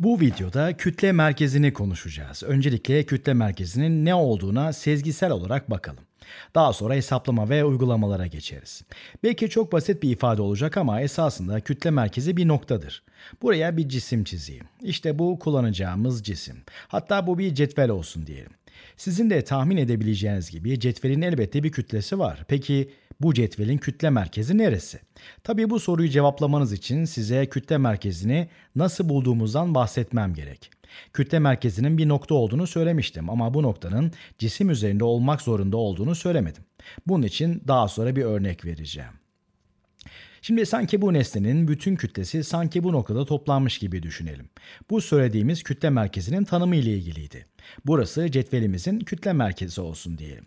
Bu videoda kütle merkezini konuşacağız. Öncelikle kütle merkezinin ne olduğuna sezgisel olarak bakalım. Daha sonra hesaplama ve uygulamalara geçeriz. Belki çok basit bir ifade olacak ama esasında kütle merkezi bir noktadır. Buraya bir cisim çizeyim. İşte bu kullanacağımız cisim. Hatta bu bir cetvel olsun diyelim. Sizin de tahmin edebileceğiniz gibi cetvelin elbette bir kütlesi var. Peki bu cetvelin kütle merkezi neresi? Tabii bu soruyu cevaplamanız için size kütle merkezini nasıl bulduğumuzdan bahsetmem gerek. Kütle merkezinin bir nokta olduğunu söylemiştim ama bu noktanın cisim üzerinde olmak zorunda olduğunu söylemedim. Bunun için daha sonra bir örnek vereceğim. Şimdi sanki bu nesnenin bütün kütlesi sanki bu noktada toplanmış gibi düşünelim. Bu söylediğimiz kütle merkezinin tanımı ile ilgiliydi. Burası cetvelimizin kütle merkezi olsun diyelim.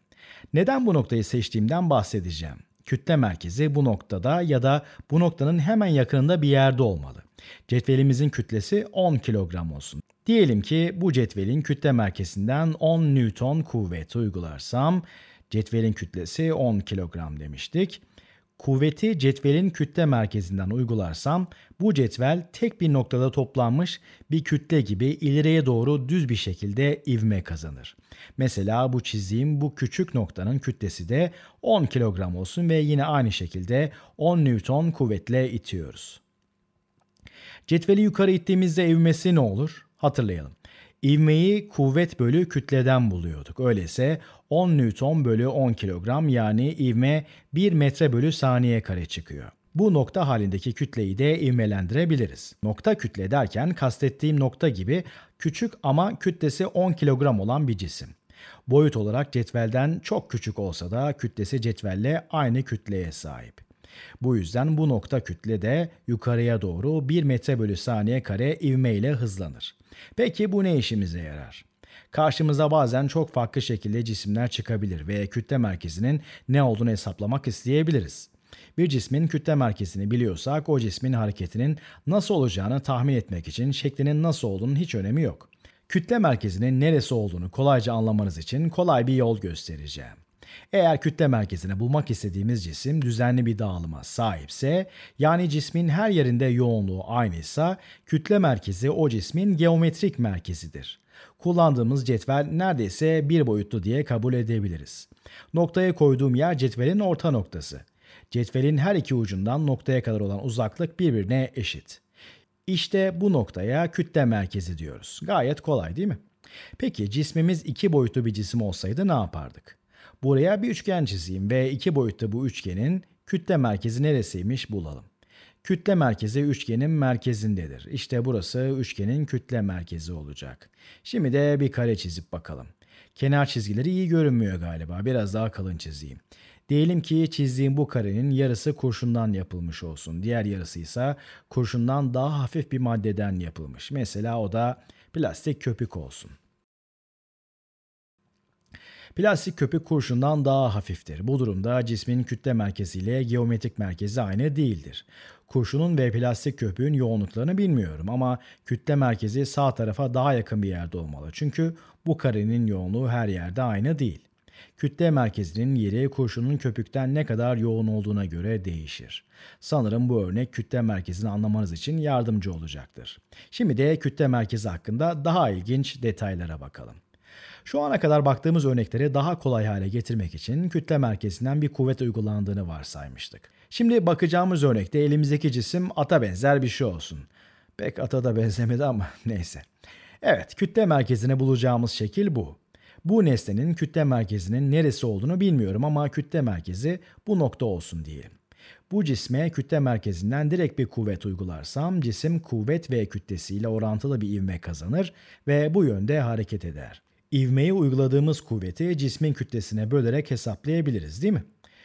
Neden bu noktayı seçtiğimden bahsedeceğim. Kütle merkezi bu noktada ya da bu noktanın hemen yakınında bir yerde olmalı. Cetvelimizin kütlesi 10 kilogram olsun. Diyelim ki bu cetvelin kütle merkezinden 10 Newton kuvvet uygularsam cetvelin kütlesi 10 kilogram demiştik. Kuvveti cetvelin kütle merkezinden uygularsam bu cetvel tek bir noktada toplanmış bir kütle gibi ileriye doğru düz bir şekilde ivme kazanır. Mesela bu çizdiğim bu küçük noktanın kütlesi de 10 kilogram olsun ve yine aynı şekilde 10 Newton kuvvetle itiyoruz. Cetveli yukarı ittiğimizde ivmesi ne olur? Hatırlayalım. İvmeyi kuvvet bölü kütleden buluyorduk. Öyleyse 10 Newton bölü 10 kilogram yani ivme 1 metre bölü saniye kare çıkıyor. Bu nokta halindeki kütleyi de ivmelendirebiliriz. Nokta kütle derken kastettiğim nokta gibi küçük ama kütlesi 10 kilogram olan bir cisim. Boyut olarak cetvelden çok küçük olsa da kütlesi cetvelle aynı kütleye sahip. Bu yüzden bu nokta kütle de yukarıya doğru 1 metre bölü saniye kare ivmeyle hızlanır. Peki bu ne işimize yarar? Karşımıza bazen çok farklı şekilde cisimler çıkabilir ve kütle merkezinin ne olduğunu hesaplamak isteyebiliriz. Bir cismin kütle merkezini biliyorsak o cismin hareketinin nasıl olacağını tahmin etmek için şeklinin nasıl olduğunun hiç önemi yok. Kütle merkezinin neresi olduğunu kolayca anlamanız için kolay bir yol göstereceğim. Eğer kütle merkezine bulmak istediğimiz cisim düzenli bir dağılıma sahipse, yani cismin her yerinde yoğunluğu aynıysa, kütle merkezi o cismin geometrik merkezidir. Kullandığımız cetvel neredeyse bir boyutlu diye kabul edebiliriz. Noktaya koyduğum yer cetvelin orta noktası. Cetvelin her iki ucundan noktaya kadar olan uzaklık birbirine eşit. İşte bu noktaya kütle merkezi diyoruz. Gayet kolay değil mi? Peki cismimiz iki boyutlu bir cisim olsaydı ne yapardık? Buraya bir üçgen çizeyim ve iki boyutta bu üçgenin kütle merkezi neresiymiş bulalım. Kütle merkezi üçgenin merkezindedir. İşte burası üçgenin kütle merkezi olacak. Şimdi de bir kare çizip bakalım. Kenar çizgileri iyi görünmüyor galiba. Biraz daha kalın çizeyim. Diyelim ki çizdiğim bu karenin yarısı kurşundan yapılmış olsun. Diğer yarısı ise kurşundan daha hafif bir maddeden yapılmış. Mesela o da plastik köpük olsun. Plastik köpük kurşundan daha hafiftir. Bu durumda cismin kütle merkeziyle geometrik merkezi aynı değildir. Kurşunun ve plastik köpüğün yoğunluklarını bilmiyorum ama kütle merkezi sağ tarafa daha yakın bir yerde olmalı. Çünkü bu karenin yoğunluğu her yerde aynı değil. Kütle merkezinin yeri kurşunun köpükten ne kadar yoğun olduğuna göre değişir. Sanırım bu örnek kütle merkezini anlamanız için yardımcı olacaktır. Şimdi de kütle merkezi hakkında daha ilginç detaylara bakalım. Şu ana kadar baktığımız örnekleri daha kolay hale getirmek için kütle merkezinden bir kuvvet uygulandığını varsaymıştık. Şimdi bakacağımız örnekte elimizdeki cisim ata benzer bir şey olsun. Pek ata da benzemedi ama neyse. Evet, kütle merkezini bulacağımız şekil bu. Bu nesnenin kütle merkezinin neresi olduğunu bilmiyorum ama kütle merkezi bu nokta olsun diyelim. Bu cisme kütle merkezinden direkt bir kuvvet uygularsam cisim kuvvet ve kütlesiyle orantılı bir ivme kazanır ve bu yönde hareket eder ivmeye uyguladığımız kuvveti cismin kütlesine bölerek hesaplayabiliriz değil mi?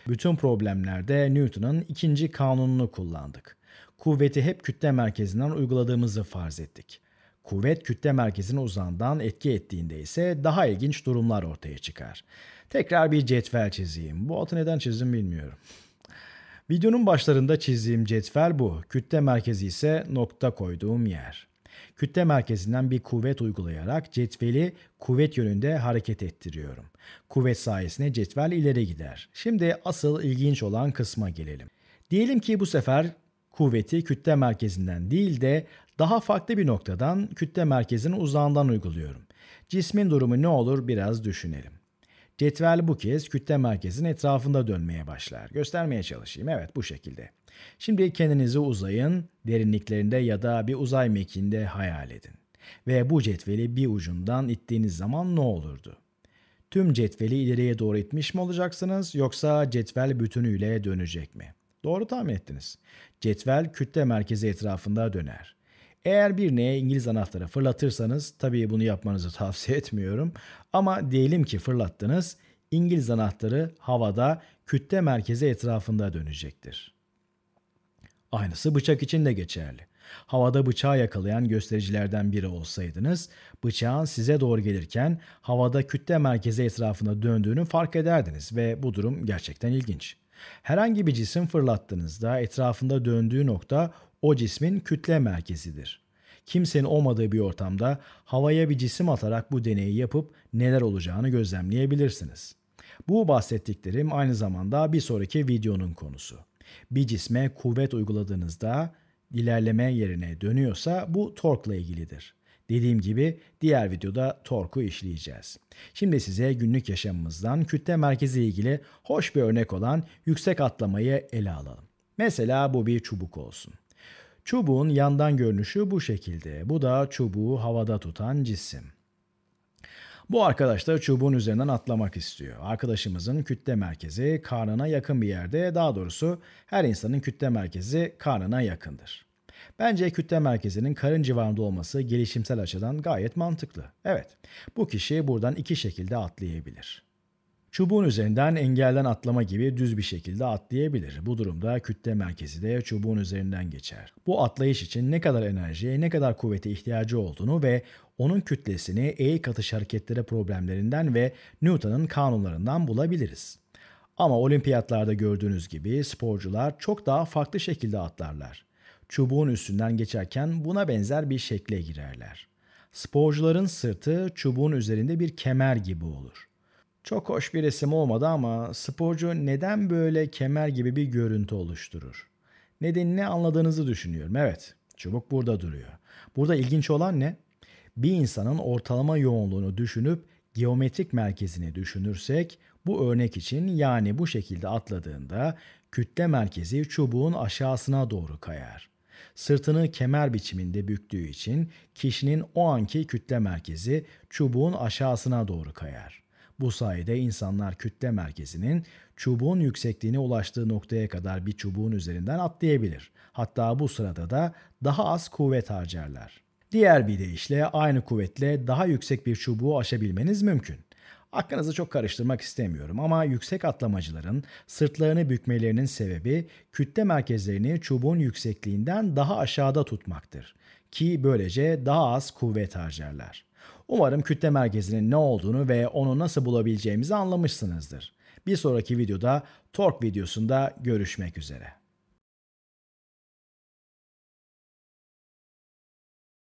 Bütün problemlerde Newton'un ikinci kanununu kullandık. Kuvveti hep kütle merkezinden uyguladığımızı farz ettik. Kuvvet kütle merkezine uzandan etki ettiğinde ise daha ilginç durumlar ortaya çıkar. Tekrar bir cetvel çizeyim. Bu altı neden çizdim bilmiyorum. Videonun başlarında çizdiğim cetvel bu. Kütle merkezi ise nokta koyduğum yer kütle merkezinden bir kuvvet uygulayarak cetveli kuvvet yönünde hareket ettiriyorum. Kuvvet sayesinde cetvel ileri gider. Şimdi asıl ilginç olan kısma gelelim. Diyelim ki bu sefer kuvveti kütle merkezinden değil de daha farklı bir noktadan kütle merkezinin uzağından uyguluyorum. Cismin durumu ne olur biraz düşünelim. Cetvel bu kez kütle merkezinin etrafında dönmeye başlar. Göstermeye çalışayım. Evet bu şekilde. Şimdi kendinizi uzayın derinliklerinde ya da bir uzay mekiğinde hayal edin. Ve bu cetveli bir ucundan ittiğiniz zaman ne olurdu? Tüm cetveli ileriye doğru itmiş mi olacaksınız yoksa cetvel bütünüyle dönecek mi? Doğru tahmin ettiniz. Cetvel kütle merkezi etrafında döner. Eğer bir neye İngiliz anahtarı fırlatırsanız tabii bunu yapmanızı tavsiye etmiyorum ama diyelim ki fırlattınız İngiliz anahtarı havada kütle merkezi etrafında dönecektir. Aynısı bıçak için de geçerli. Havada bıçağı yakalayan göstericilerden biri olsaydınız, bıçağın size doğru gelirken havada kütle merkezi etrafında döndüğünü fark ederdiniz ve bu durum gerçekten ilginç. Herhangi bir cisim fırlattığınızda etrafında döndüğü nokta o cismin kütle merkezidir. Kimsenin olmadığı bir ortamda havaya bir cisim atarak bu deneyi yapıp neler olacağını gözlemleyebilirsiniz. Bu bahsettiklerim aynı zamanda bir sonraki videonun konusu. Bir cisme kuvvet uyguladığınızda ilerleme yerine dönüyorsa bu torkla ilgilidir. Dediğim gibi diğer videoda torku işleyeceğiz. Şimdi size günlük yaşamımızdan kütle merkezi ilgili hoş bir örnek olan yüksek atlamayı ele alalım. Mesela bu bir çubuk olsun. Çubuğun yandan görünüşü bu şekilde. Bu da çubuğu havada tutan cisim. Bu arkadaş da çubuğun üzerinden atlamak istiyor. Arkadaşımızın kütle merkezi karnına yakın bir yerde, daha doğrusu her insanın kütle merkezi karnına yakındır. Bence kütle merkezinin karın civarında olması gelişimsel açıdan gayet mantıklı. Evet, bu kişi buradan iki şekilde atlayabilir. Çubuğun üzerinden engelden atlama gibi düz bir şekilde atlayabilir. Bu durumda kütle merkezi de çubuğun üzerinden geçer. Bu atlayış için ne kadar enerjiye, ne kadar kuvvete ihtiyacı olduğunu ve onun kütlesini eğik atış hareketleri problemlerinden ve Newton'un kanunlarından bulabiliriz. Ama olimpiyatlarda gördüğünüz gibi sporcular çok daha farklı şekilde atlarlar. Çubuğun üstünden geçerken buna benzer bir şekle girerler. Sporcuların sırtı çubuğun üzerinde bir kemer gibi olur. Çok hoş bir resim olmadı ama sporcu neden böyle kemer gibi bir görüntü oluşturur? Nedenini anladığınızı düşünüyorum. Evet, çubuk burada duruyor. Burada ilginç olan ne? Bir insanın ortalama yoğunluğunu düşünüp geometrik merkezini düşünürsek bu örnek için yani bu şekilde atladığında kütle merkezi çubuğun aşağısına doğru kayar. Sırtını kemer biçiminde büktüğü için kişinin o anki kütle merkezi çubuğun aşağısına doğru kayar. Bu sayede insanlar kütle merkezinin çubuğun yüksekliğine ulaştığı noktaya kadar bir çubuğun üzerinden atlayabilir. Hatta bu sırada da daha az kuvvet harcarlar. Diğer bir deyişle aynı kuvvetle daha yüksek bir çubuğu aşabilmeniz mümkün. Aklınızı çok karıştırmak istemiyorum ama yüksek atlamacıların sırtlarını bükmelerinin sebebi kütle merkezlerini çubuğun yüksekliğinden daha aşağıda tutmaktır ki böylece daha az kuvvet harcarlar. Umarım kütle merkezinin ne olduğunu ve onu nasıl bulabileceğimizi anlamışsınızdır. Bir sonraki videoda torque videosunda görüşmek üzere.